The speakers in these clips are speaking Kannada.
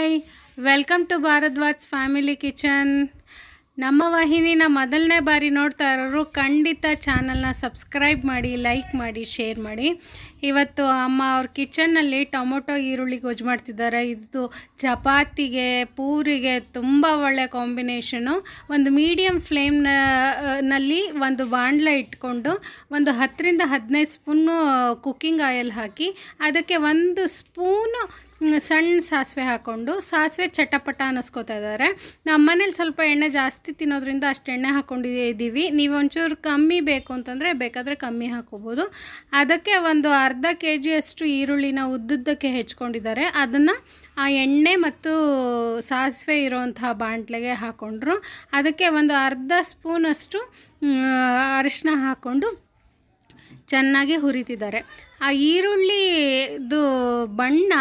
hi welcome to Bharadwaj family kitchen ನಮ್ಮ ವಾಹಿನಿನ ಮೊದಲನೇ ಬಾರಿ ನೋಡ್ತಾ ಇರೋರು ಖಂಡಿತ ಚಾನಲ್ನ ಸಬ್ಸ್ಕ್ರೈಬ್ ಮಾಡಿ ಲೈಕ್ ಮಾಡಿ ಶೇರ್ ಮಾಡಿ ಇವತ್ತು ಅಮ್ಮ ಅವ್ರ ಕಿಚನ್ನಲ್ಲಿ ಟೊಮೊಟೊ ಈರುಳ್ಳಿ ಗೊಜ್ಜು ಮಾಡ್ತಿದ್ದಾರೆ ಇದು ಚಪಾತಿಗೆ ಪೂರಿಗೆ ತುಂಬ ಒಳ್ಳೆ ಕಾಂಬಿನೇಷನು ಒಂದು ಮೀಡಿಯಮ್ ಫ್ಲೇಮ್ನ ನಲ್ಲಿ ಒಂದು ಬಾಣ್ಲ ಇಟ್ಕೊಂಡು ಒಂದು ಹತ್ತರಿಂದ ಹದಿನೈದು ಸ್ಪೂನು ಕುಕ್ಕಿಂಗ್ ಆಯಿಲ್ ಹಾಕಿ ಅದಕ್ಕೆ ಒಂದು ಸ್ಪೂನು ಸಣ್ಣ ಸಾಸಿವೆ ಹಾಕ್ಕೊಂಡು ಸಾಸಿವೆ ಚಟಪಟ ಅನ್ನಿಸ್ಕೋತಾ ಇದ್ದಾರೆ ನಮ್ಮ ಮನೇಲಿ ಸ್ವಲ್ಪ ಎಣ್ಣೆ ಜಾಸ್ತಿ ತಿನ್ನೋದ್ರಿಂದ ಅಷ್ಟು ಎಣ್ಣೆ ಹಾಕ್ಕೊಂಡಿದ್ದೀವಿ ನೀವು ಒಂಚೂರು ಕಮ್ಮಿ ಬೇಕು ಅಂತಂದರೆ ಬೇಕಾದರೆ ಕಮ್ಮಿ ಹಾಕೋಬೋದು ಅದಕ್ಕೆ ಒಂದು ಅರ್ಧ ಕೆ ಜಿಯಷ್ಟು ಈರುಳ್ಳಿನ ಉದ್ದುದ್ದಕ್ಕೆ ಹೆಚ್ಕೊಂಡಿದ್ದಾರೆ ಅದನ್ನು ಆ ಎಣ್ಣೆ ಮತ್ತು ಸಾಸಿವೆ ಇರುವಂತಹ ಬಾಂಟ್ಲೆಗೆ ಹಾಕ್ಕೊಂಡ್ರು ಅದಕ್ಕೆ ಒಂದು ಅರ್ಧ ಸ್ಪೂನಷ್ಟು ಅರಿಶಿನ ಹಾಕ್ಕೊಂಡು ಚೆನ್ನಾಗಿ ಹುರಿತಿದ್ದಾರೆ ಆ ಈರುಳ್ಳಿದು ಬಣ್ಣ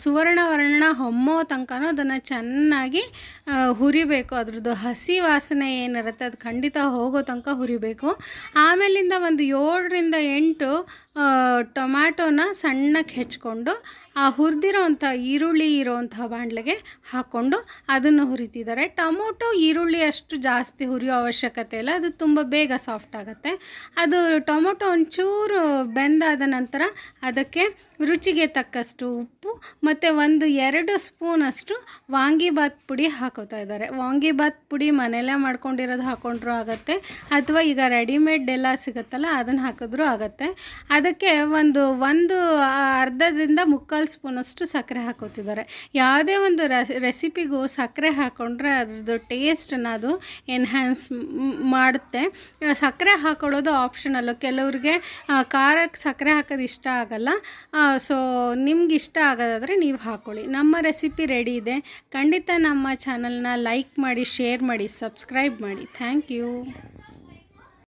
ಸುವರ್ಣ ವರ್ಣ ಹೊಮ್ಮೋ ತನಕನೂ ಅದನ್ನು ಚೆನ್ನಾಗಿ ಹುರಿಬೇಕು ಅದ್ರದ್ದು ಹಸಿ ವಾಸನೆ ಏನಿರುತ್ತೆ ಅದು ಖಂಡಿತ ಹೋಗೋ ತನಕ ಹುರಿಬೇಕು ಆಮೇಲಿಂದ ಒಂದು ಏಳರಿಂದ ಎಂಟು ಟೊಮ್ಯಾಟೋನ ಸಣ್ಣಕ್ಕೆ ಹೆಚ್ಕೊಂಡು ಆ ಹುರಿದಿರೋವಂಥ ಈರುಳ್ಳಿ ಇರೋವಂಥ ಬಾಣಲೆಗೆ ಹಾಕ್ಕೊಂಡು ಅದನ್ನು ಹುರಿತಿದ್ದಾರೆ ಟೊಮೊಟೊ ಈರುಳ್ಳಿ ಅಷ್ಟು ಜಾಸ್ತಿ ಹುರಿಯೋ ಅವಶ್ಯಕತೆ ಇಲ್ಲ ಅದು ತುಂಬ ಬೇಗ ಸಾಫ್ಟ್ ಆಗುತ್ತೆ ಅದು ಟೊಮೊಟೊ ಒಂಚೂರು ಬೆಂದಾದ ನಂತರ ನಂತರ ಅದಕ್ಕೆ ರುಚಿಗೆ ತಕ್ಕಷ್ಟು ಉಪ್ಪು ಮತ್ತು ಒಂದು ಎರಡು ಸ್ಪೂನಷ್ಟು ವಾಂಗಿಬಾತ್ ಪುಡಿ ಹಾಕೋತಾ ಇದ್ದಾರೆ ವಾಂಗಿಬಾತ್ ಪುಡಿ ಮನೆಯಲ್ಲೇ ಮಾಡ್ಕೊಂಡಿರೋದು ಹಾಕೊಂಡ್ರೂ ಆಗುತ್ತೆ ಅಥವಾ ಈಗ ರೆಡಿಮೇಡ್ ಎಲ್ಲ ಸಿಗುತ್ತಲ್ಲ ಅದನ್ನು ಹಾಕಿದ್ರೂ ಆಗುತ್ತೆ ಅದಕ್ಕೆ ಒಂದು ಒಂದು ಅರ್ಧದಿಂದ ಮುಕ್ಕಾಲು ಸ್ಪೂನಷ್ಟು ಸಕ್ಕರೆ ಹಾಕೋತಿದ್ದಾರೆ ಯಾವುದೇ ಒಂದು ರೆಸಿಪಿಗೂ ಸಕ್ಕರೆ ಹಾಕೊಂಡ್ರೆ ಅದ್ರದ್ದು ಟೇಸ್ಟನ್ನ ಅದು ಎನ್ಹ್ಯಾನ್ಸ್ ಮಾಡುತ್ತೆ ಸಕ್ಕರೆ ಹಾಕೊಳ್ಳೋದು ಆಪ್ಷನಲ್ಲು ಕೆಲವ್ರಿಗೆ ಖಾರಕ್ಕೆ ಸಕ್ಕರೆ ಹಾಕೋದು ಇಷ್ಟ ಆಗಲ್ಲ ಸೊ ನಿಮ್ಗೆ ಇಷ್ಟ ಆಗೋದಾದರೆ ನೀವು ಹಾಕ್ಕೊಳ್ಳಿ ನಮ್ಮ ರೆಸಿಪಿ ರೆಡಿ ಇದೆ ಖಂಡಿತ ನಮ್ಮ ಚಾನಲ್ನ ಲೈಕ್ ಮಾಡಿ ಶೇರ್ ಮಾಡಿ ಸಬ್ಸ್ಕ್ರೈಬ್ ಮಾಡಿ ಥ್ಯಾಂಕ್ ಯು